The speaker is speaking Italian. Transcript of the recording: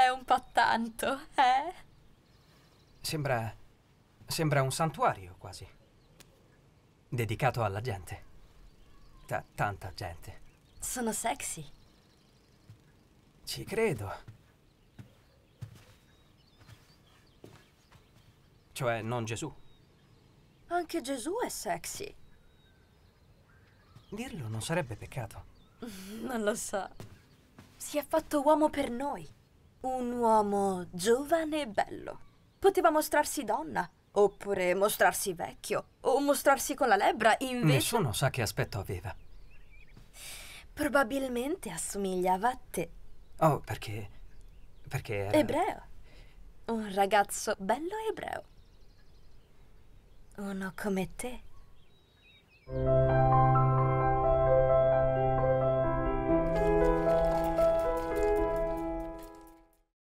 È un po' tanto, eh? Sembra... sembra un santuario, quasi. Dedicato alla gente. T tanta gente. Sono sexy. Ci credo. Cioè, non Gesù. Anche Gesù è sexy. Dirlo non sarebbe peccato. Non lo so. Si è fatto uomo per noi. Un uomo giovane e bello. Poteva mostrarsi donna, oppure mostrarsi vecchio, o mostrarsi con la lebbra, invece... Nessuno sa che aspetto aveva. Probabilmente assomigliava a te. Oh, perché... perché era... Ebreo. Un ragazzo bello ebreo. Uno come te.